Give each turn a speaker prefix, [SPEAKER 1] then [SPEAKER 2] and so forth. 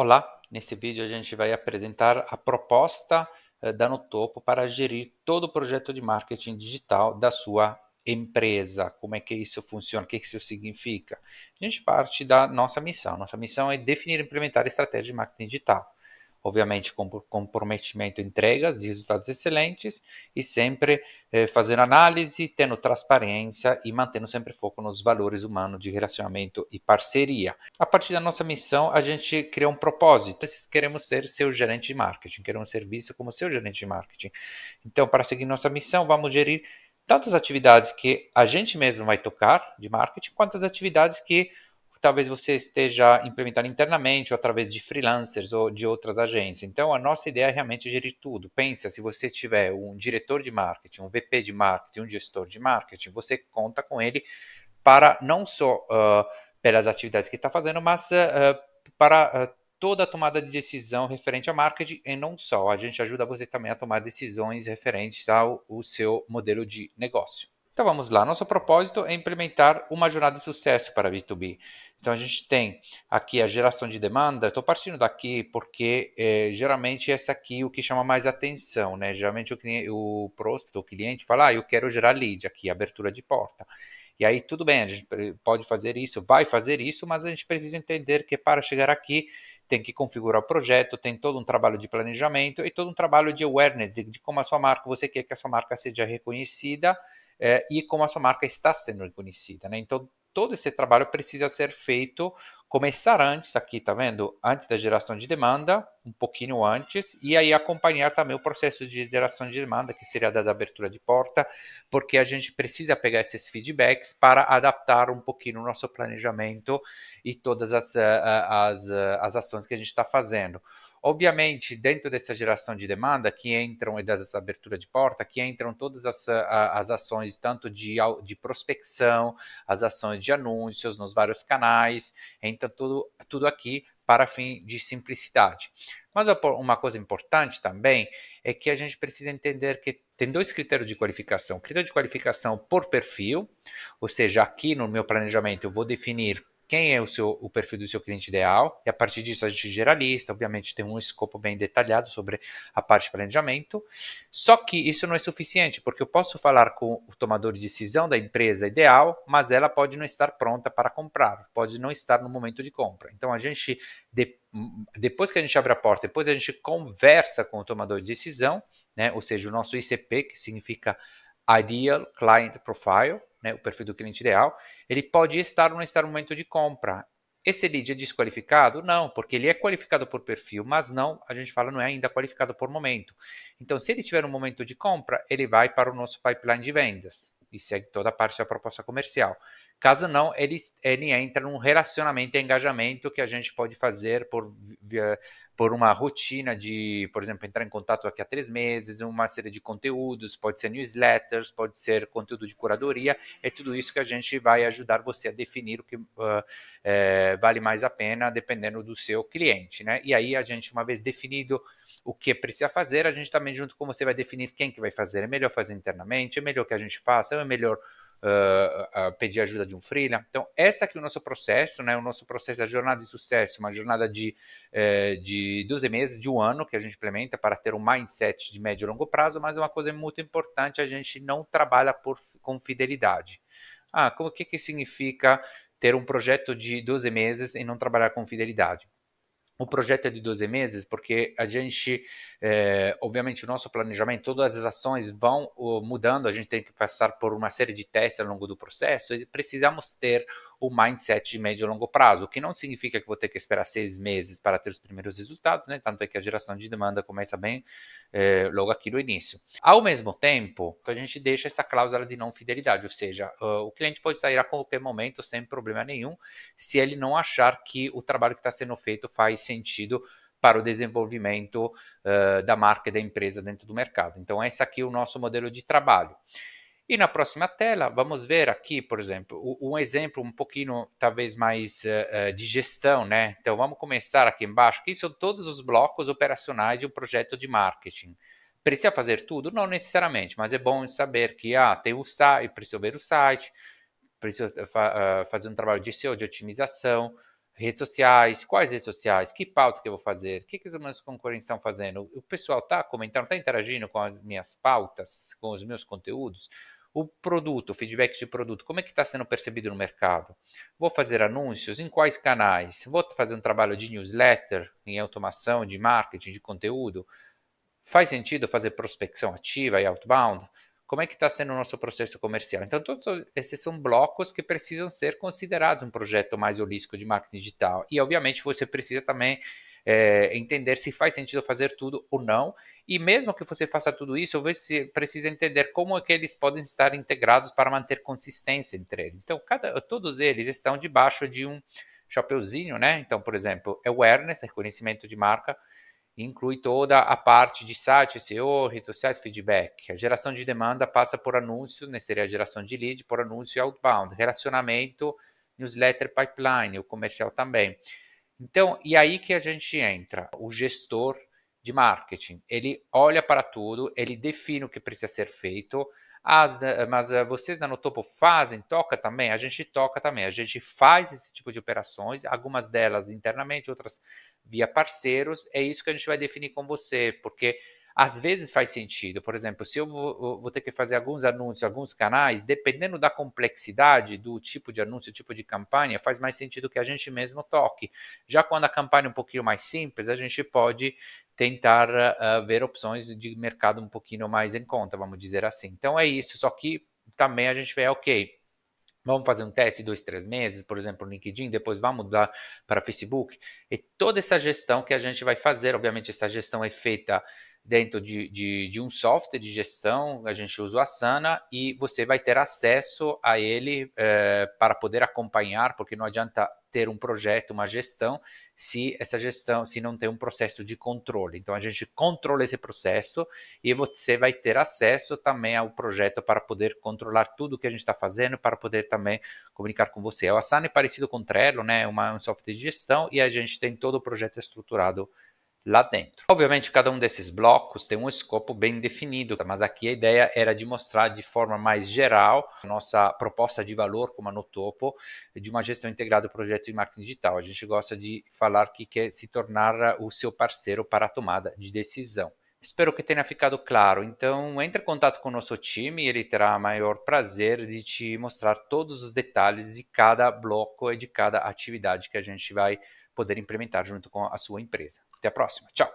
[SPEAKER 1] Olá, nesse vídeo a gente vai apresentar a proposta eh, da Notopo para gerir todo o projeto de marketing digital da sua empresa. Como é que isso funciona? O que é isso significa? A gente parte da nossa missão. Nossa missão é definir e implementar a estratégia de marketing digital obviamente com comprometimento entregas de resultados excelentes e sempre eh, fazendo análise, tendo transparência e mantendo sempre foco nos valores humanos de relacionamento e parceria. A partir da nossa missão, a gente cria um propósito. queremos ser seu gerente de marketing, queremos ser visto como seu gerente de marketing. Então, para seguir nossa missão, vamos gerir tanto as atividades que a gente mesmo vai tocar de marketing, quanto as atividades que que talvez você esteja implementando internamente ou através de freelancers ou de outras agências. Então, a nossa ideia é realmente gerir tudo. Pensa, se você tiver um diretor de marketing, um VP de marketing, um gestor de marketing, você conta com ele para não só uh, pelas atividades que está fazendo, mas uh, para uh, toda a tomada de decisão referente ao marketing e não só. A gente ajuda você também a tomar decisões referentes ao, ao seu modelo de negócio. Então vamos lá. Nosso propósito é implementar uma jornada de sucesso para B2B. Então a gente tem aqui a geração de demanda. Estou partindo daqui porque é, geralmente essa aqui é o que chama mais atenção, né? Geralmente o, o o cliente fala, ah, eu quero gerar lead aqui, abertura de porta. E aí tudo bem, a gente pode fazer isso, vai fazer isso, mas a gente precisa entender que para chegar aqui tem que configurar o projeto, tem todo um trabalho de planejamento e todo um trabalho de awareness de, de como a sua marca, você quer que a sua marca seja reconhecida é, e como a sua marca está sendo reconhecida. Né? Então, todo esse trabalho precisa ser feito, começar antes aqui, tá vendo? Antes da geração de demanda, um pouquinho antes, e aí acompanhar também o processo de geração de demanda, que seria da abertura de porta, porque a gente precisa pegar esses feedbacks para adaptar um pouquinho o nosso planejamento e todas as, eh, eh, as, eh, as ações que a gente está fazendo. Obviamente, dentro dessa geração de demanda, que entram e dessa abertura de porta, que entram todas as, as ações, tanto de, de prospecção, as ações de anúncios nos vários canais, entra tudo, tudo aqui para fim de simplicidade. Mas uma coisa importante também é que a gente precisa entender que tem dois critérios de qualificação: critério de qualificação por perfil, ou seja, aqui no meu planejamento eu vou definir quem é o seu o perfil do seu cliente ideal, e a partir disso a gente geralista, obviamente tem um escopo bem detalhado sobre a parte de planejamento. Só que isso não é suficiente, porque eu posso falar com o tomador de decisão da empresa ideal, mas ela pode não estar pronta para comprar, pode não estar no momento de compra. Então a gente depois que a gente abre a porta, depois a gente conversa com o tomador de decisão, né? Ou seja, o nosso ICP, que significa ideal client profile, né, o perfil do cliente ideal, ele pode estar ou não estar no momento de compra. Esse lead é desqualificado? Não, porque ele é qualificado por perfil, mas não, a gente fala, não é ainda qualificado por momento. Então, se ele tiver um momento de compra, ele vai para o nosso pipeline de vendas e segue toda a parte da proposta comercial. Caso não, ele, ele entra num relacionamento e engajamento que a gente pode fazer por, por uma rotina de, por exemplo, entrar em contato aqui a três meses, uma série de conteúdos, pode ser newsletters, pode ser conteúdo de curadoria, é tudo isso que a gente vai ajudar você a definir o que uh, é, vale mais a pena dependendo do seu cliente, né? E aí a gente, uma vez definido o que precisa fazer, a gente também junto com você vai definir quem que vai fazer, é melhor fazer internamente, é melhor que a gente faça, é melhor uh, uh, pedir ajuda de um freelancer. Então, essa aqui é o nosso processo, né? O nosso processo é a jornada de sucesso, uma jornada de, eh, de 12 meses, de um ano que a gente implementa para ter um mindset de médio e longo prazo, mas uma coisa muito importante, a gente não trabalha por, com fidelidade. Ah, como que, que significa ter um projeto de 12 meses e não trabalhar com fidelidade? O projeto é de 12 meses porque a gente, é, obviamente, o nosso planejamento, todas as ações vão mudando, a gente tem que passar por uma série de testes ao longo do processo e precisamos ter o mindset de médio e longo prazo, o que não significa que vou ter que esperar seis meses para ter os primeiros resultados, né? tanto é que a geração de demanda começa bem é, logo aqui no início. Ao mesmo tempo, a gente deixa essa cláusula de não fidelidade, ou seja, ah, o cliente pode sair a qualquer momento sem problema nenhum, se ele não achar que o trabalho que está sendo feito faz sentido para o desenvolvimento uh, da marca e da empresa dentro do mercado. Então, esse aqui é o nosso modelo de trabalho. E na próxima tela, vamos ver aqui, por exemplo, um exemplo um pouquinho talvez mais uh, de gestão, né? Então vamos começar aqui embaixo, que são todos os blocos operacionais de um projeto de marketing. Precisa fazer tudo? Não necessariamente, mas é bom saber que ah, tem o site, preciso ver o site, preciso uh, fazer um trabalho de SEO, de otimização, redes sociais, quais redes sociais, que pauta que eu vou fazer, o que, que os meus concorrentes estão fazendo, o pessoal está comentando, está interagindo com as minhas pautas, com os meus conteúdos, o produto, o feedback de produto, como é que está sendo percebido no mercado? Vou fazer anúncios? Em quais canais? Vou fazer um trabalho de newsletter, em automação, de marketing, de conteúdo? Faz sentido fazer prospecção ativa e outbound? Como é que está sendo o nosso processo comercial? Então, todos esses são blocos que precisam ser considerados um projeto mais holístico de marketing digital. E, obviamente, você precisa também é, entender se faz sentido fazer tudo ou não. E mesmo que você faça tudo isso, você precisa entender como é que eles podem estar integrados para manter consistência entre eles. Então, cada, todos eles estão debaixo de um chapeuzinho, né? Então, por exemplo, awareness, é reconhecimento de marca, inclui toda a parte de site, SEO, redes sociais, feedback. A geração de demanda passa por anúncio, né, seria a geração de lead por anúncio e outbound, relacionamento, newsletter, pipeline, o comercial também. Então, e aí que a gente entra, o gestor de marketing. Ele olha para tudo, ele define o que precisa ser feito. As, né, mas eh, vocês no topo fazem, toca também? A gente toca também. A gente faz esse tipo de operações, algumas delas internamente, outras via parceiros. É isso que a gente vai definir com você, porque às vezes faz sentido, por exemplo, se eu vou, vou ter que fazer alguns anúncios, alguns canais, dependendo da complexidade do tipo de anúncio, tipo de campanha, faz mais sentido que a gente mesmo toque. Já quando a campanha é um pouquinho mais simples, a gente pode tentar uh, ver opções de mercado um pouquinho mais em conta, vamos dizer assim. Então é isso, só que também a gente vê, ah, ok, vamos fazer um teste dois, três meses, por exemplo, no LinkedIn, depois vamos mudar para Facebook. E toda essa gestão que a gente vai fazer, obviamente, essa gestão é feita dentro de, de, de, um software de gestão, a gente usa o Asana, e você vai ter acesso a ele é, para poder acompanhar, porque não adianta ter um projeto, uma gestão, se essa gestão, se não tem um processo de controle. Então a gente controla esse processo e você vai ter acesso também ao projeto para poder controlar tudo que a gente está fazendo, para poder também comunicar com você. O Asana é parecido com o Trello, né? Uma, um software de gestão e a gente tem todo o projeto estruturado lá dentro. Obviamente, cada um desses blocos tem um escopo bem definido, tá? mas aqui a ideia era de mostrar de forma mais geral a nossa proposta de valor, como no topo, de uma gestão integrada do projeto de marketing digital. A gente gosta de falar que quer se tornar ah, o seu parceiro para a tomada de decisão. Espero que tenha ficado claro. Então, entre em contato com o nosso time, ele terá maior prazer de te mostrar todos os detalhes de cada bloco e de cada atividade que a gente vai poder implementar junto com a sua empresa. Até a próxima. Tchau.